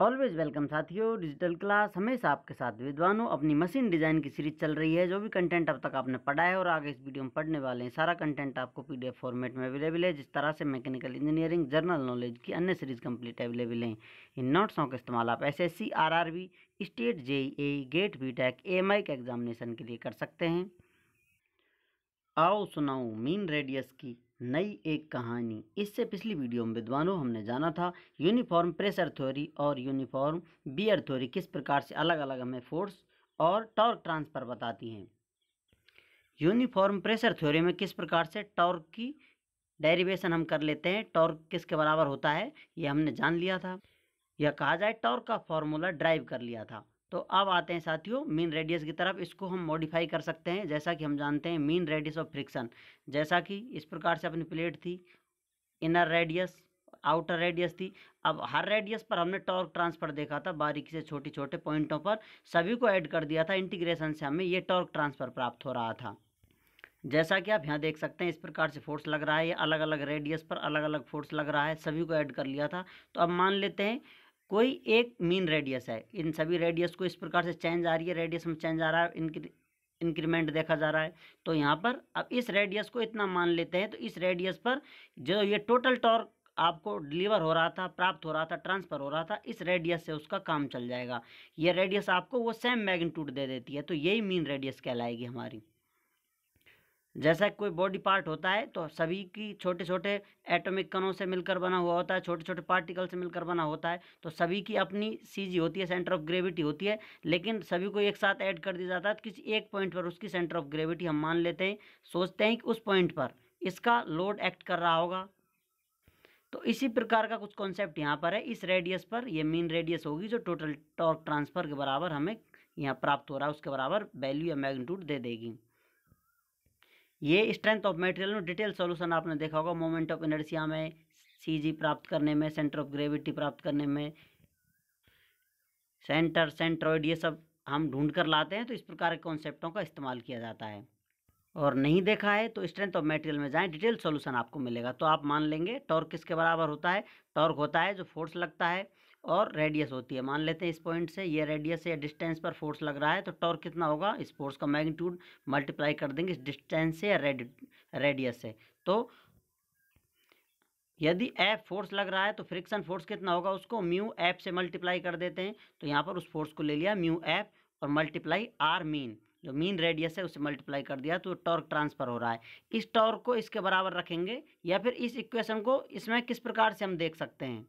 always welcome साथियों digital class हमेशा आपके साथ विद्वानों अपनी मशीन डिज़ाइन की सीरीज चल रही है जो भी कंटेंट अब तक आपने पढ़ा है और आगे इस वीडियो में पढ़ने वाले हैं सारा कंटेंट आपको पीडीएफ फॉर्मेट में अवेलेबल है जिस तरह से मैकेनिकल इंजीनियरिंग जनरल नॉलेज की अन्य सीरीज कंप्लीट अवेलेबल हैं इन नोट्सों का इस्तेमाल आप S S state J A gate B tech A के एग्जामिनेशन के लिए कर सकते हैं आओ सुनाओ मीन रेडियस की नई एक कहानी इससे पिछली वीडियो में विद्वानों हमने जाना था यूनिफॉर्म प्रेशर थ्योरी और यूनिफॉर्म बियर थ्योरी किस प्रकार से अलग अलग हमें फोर्स और टॉर्क ट्रांसफ़र बताती हैं यूनिफॉर्म प्रेशर थ्योरी में किस प्रकार से टॉर्क की डेरिवेशन हम कर लेते हैं टॉर्क किसके बराबर होता है ये हमने जान लिया था यह कहा जाए टॉर्क का फॉर्मूला ड्राइव कर लिया था तो अब आते हैं साथियों मीन रेडियस की तरफ इसको हम मॉडिफाई कर सकते हैं जैसा कि हम जानते हैं मीन रेडियस ऑफ फ्रिक्शन जैसा कि इस प्रकार से अपनी प्लेट थी इनर रेडियस आउटर रेडियस थी अब हर रेडियस पर हमने टॉर्क ट्रांसफर देखा था बारीकी से छोटे छोटे पॉइंटों पर सभी को ऐड कर दिया था इंटीग्रेशन से हमें ये टॉर्क ट्रांसफर प्राप्त हो रहा था जैसा कि आप यहाँ देख सकते हैं इस प्रकार से फोर्स लग रहा है ये अलग अलग रेडियस पर अलग अलग फोर्स लग रहा है सभी को ऐड कर लिया था तो अब मान लेते हैं कोई एक मीन रेडियस है इन सभी रेडियस को इस प्रकार से चेंज आ रही है रेडियस में चेंज आ रहा है इनक्री इंक्रीमेंट देखा जा रहा है तो यहाँ पर अब इस रेडियस को इतना मान लेते हैं तो इस रेडियस पर जो ये टोटल टॉर्क आपको डिलीवर हो रहा था प्राप्त हो रहा था ट्रांसफ़र हो रहा था इस रेडियस से उसका काम चल जाएगा ये रेडियस आपको वो सेम मैग्नीट्यूड दे देती है तो यही मीन रेडियस कहलाएगी हमारी जैसा कोई बॉडी पार्ट होता है तो सभी की छोटे छोटे एटॉमिक कणों से मिलकर बना हुआ होता है छोटे छोटे पार्टिकल से मिलकर बना होता है तो सभी की अपनी सीजी होती है सेंटर ऑफ ग्रेविटी होती है लेकिन सभी को एक साथ ऐड कर दिया जाता है तो किसी एक पॉइंट पर उसकी सेंटर ऑफ ग्रेविटी हम मान लेते हैं सोचते हैं कि उस पॉइंट पर इसका लोड एक्ट कर रहा होगा तो इसी प्रकार का कुछ कॉन्सेप्ट यहाँ पर है इस रेडियस पर यह मीन रेडियस होगी जो टोटल टॉर्क ट्रांसफर के बराबर हमें यहाँ प्राप्त हो रहा है उसके बराबर वैल्यू या मैग्नीट्यूड दे देगी ये स्ट्रेंथ ऑफ मटेरियल में डिटेल सॉल्यूशन आपने देखा होगा मोमेंट ऑफ इनर्सिया में सी प्राप्त करने में सेंटर ऑफ ग्रेविटी प्राप्त करने में सेंटर सेंट्रॉइड ये सब हम ढूंढ कर लाते हैं तो इस प्रकार के कॉन्सेप्टों का इस्तेमाल किया जाता है और नहीं देखा है तो स्ट्रेंथ ऑफ मटेरियल में जाएं डिटेल सॉल्यूशन आपको मिलेगा तो आप मान लेंगे टॉर्क किसके बराबर होता है टॉर्क होता है जो फोर्स लगता है और रेडियस होती है मान लेते हैं इस पॉइंट से ये रेडियस या डिस्टेंस पर फोर्स लग रहा है तो टॉर्क कितना होगा इस फोर्स का मैग्नीट्यूड मल्टीप्लाई कर देंगे इस डिस्टेंस से या रेडियस से तो यदि एफ फोर्स लग रहा है तो फ्रिक्शन फोर्स कितना होगा उसको म्यू एफ से मल्टीप्लाई कर देते हैं तो यहाँ पर उस फोर्स को ले लिया म्यू एफ और मल्टीप्लाई आर मीन जो मीन रेडियस है उसे मल्टीप्लाई कर दिया तो टॉर्क ट्रांसफर हो रहा है इस टॉर्क को इसके बराबर रखेंगे या फिर इस इक्वेशन को इसमें किस प्रकार से हम देख सकते हैं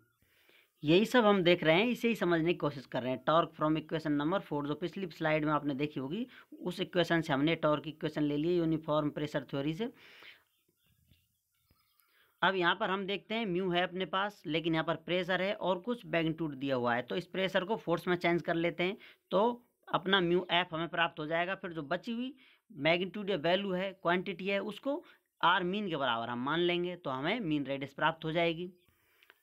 यही सब हम देख रहे हैं इसे ही समझने की कोशिश कर रहे हैं torque from equation number four जो पिछली स्लाइड में आपने देखी होगी उस इक्वेशन से हमने टॉर्क इक्वेशन ले लिया यूनिफॉर्म प्रेशर थ्योरी से अब यहाँ पर हम देखते हैं म्यू है अपने पास लेकिन यहाँ पर प्रेशर है और कुछ मैग्नीट्यूड दिया हुआ है तो इस प्रेशर को फोर्स में चेंज कर लेते हैं तो अपना म्यू एफ हमें प्राप्त हो जाएगा फिर जो बची हुई मैग्नीट्यूड या वैल्यू है क्वांटिटी है उसको आर मीन के बराबर हम मान लेंगे तो हमें मीन रेडियस प्राप्त हो जाएगी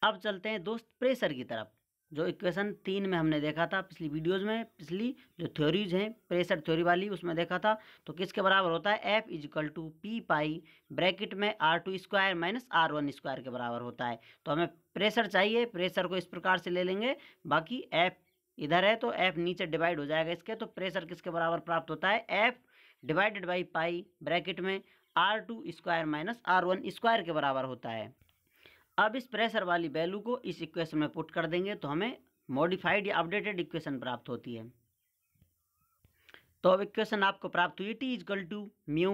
अब चलते हैं दोस्त प्रेशर की तरफ जो इक्वेशन तीन में हमने देखा था पिछली वीडियोस में पिछली जो थ्योरीज हैं प्रेशर थ्योरी वाली उसमें देखा था तो किसके बराबर होता है F equal to P pi bracket में R two square minus R one square के बराबर होता है तो हमें प्रेशर चाहिए प्रेशर को इस प्रकार से ले लेंगे बाकी एफ इधर है तो एफ नीचे डिवाइड हो जाएगा इसके तो प्रेशर किसके बराबर प्राप्त होता है F divided by pi bracket में R two square minus R one square के बराबर होता है अब इस प्रेशर वाली वैल्यू को इस इक्वेशन में पुट कर देंगे तो हमें मॉडिफाइड या अपडेटेड इक्वेशन प्राप्त होती है तो अब इक्वेशन आपको प्राप्त हुई टी इजकल टू म्यू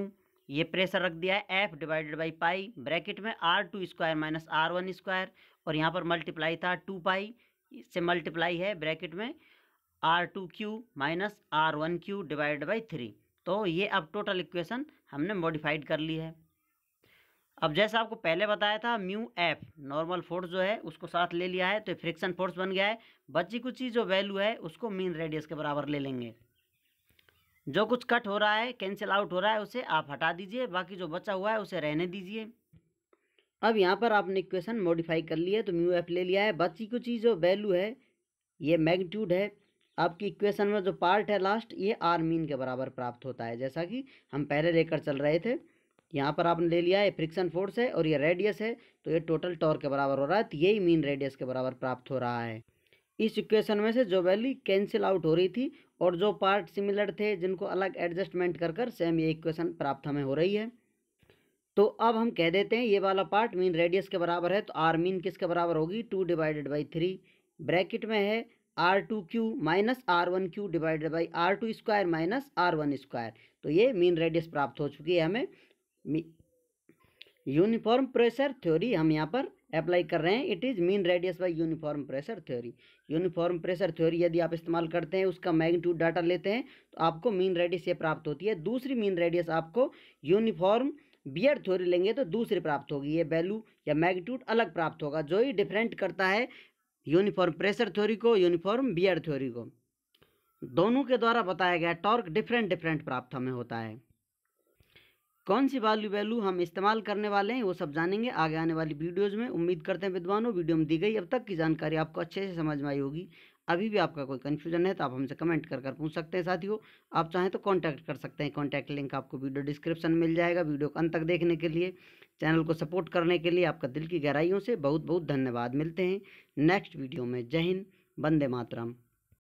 ये प्रेशर रख दिया है F divided by pi bracket में R two square minus R one square और यहाँ पर मल्टीप्लाई था टू पाई से मल्टीप्लाई है ब्रैकेट में R two cube minus R one cube divided by three तो ये अब टोटल इक्वेशन हमने मॉडिफाइड कर ली है अब जैसा आपको पहले बताया था म्यू एफ नॉर्मल फोर्स जो है उसको साथ ले लिया है तो फ्रिक्शन फोर्स बन गया है बची कुछ चीज़ जो वैल्यू है उसको मीन रेडियस के बराबर ले लेंगे जो कुछ कट हो रहा है कैंसिल आउट हो रहा है उसे आप हटा दीजिए बाकी जो बचा हुआ है उसे रहने दीजिए अब यहाँ पर आपने इक्वेशन मॉडिफाई कर लिया है तो म्यू एफ ले लिया है बची कुछ चीज़ जो वैल्यू है ये मैग्नीट्यूड है आपकी इक्वेशन में जो पार्ट है लास्ट ये आर मीन के बराबर प्राप्त होता है जैसा कि हम पहले लेकर चल रहे थे यहाँ पर आपने ले लिया है फ्रिक्शन फोर्स है और ये रेडियस है तो ये टोटल टॉर्क के बराबर हो रहा है तो यही मीन रेडियस के बराबर प्राप्त हो रहा है इस इक्वेशन में से जो वैल्यू कैंसिल आउट हो रही थी और जो पार्ट सिमिलर थे जिनको अलग एडजस्टमेंट कर कर सेम ये इक्वेशन प्राप्त हमें हो रही है तो अब हम कह देते हैं ये वाला पार्ट मीन रेडियस के बराबर है तो आर मीन किसके बराबर होगी two divided by three bracket में है R two cube minus R one cube divided by R two square minus R one square तो ये मीन रेडियस प्राप्त हो चुकी है हमें यूनिफॉर्म प्रेशर थ्योरी हम यहाँ पर अप्लाई कर रहे हैं it is mean radius by uniform pressure theory uniform pressure theory यदि आप इस्तेमाल करते हैं उसका मैग्नीट्यूड डाटा लेते हैं तो आपको मीन रेडियस ये प्राप्त होती है दूसरी मीन रेडियस आपको यूनिफॉर्म बियर थ्योरी लेंगे तो दूसरी प्राप्त होगी ये वैल्यू या मैग्नीट्यूड अलग प्राप्त होगा जो ही डिफरेंट करता है यूनिफॉर्म प्रेशर थ्योरी को यूनिफॉर्म बियर थ्योरी को दोनों के द्वारा बताया गया टॉर्क डिफरेंट डिफरेंट प्राप्त हमें होता है कौन सी वाली वैल्यू हम इस्तेमाल करने वाले हैं वो सब जानेंगे आगे आने वाली वीडियोज़ में उम्मीद करते हैं विद्वानों वीडियो में दी गई अब तक की जानकारी आपको अच्छे से समझ में आई होगी अभी भी आपका कोई कन्फ्यूजन है तो आप हमसे कमेंट कर कर पूछ सकते हैं साथियों आप चाहें तो कॉन्टैक्ट कर सकते हैं कॉन्टैक्ट लिंक आपको वीडियो डिस्क्रिप्शन मिल जाएगा वीडियो को अंत तक देखने के लिए चैनल को सपोर्ट करने के लिए आपका दिल की गहराइयों से बहुत बहुत धन्यवाद मिलते हैं नेक्स्ट वीडियो में जय हिंद वंदे मातरम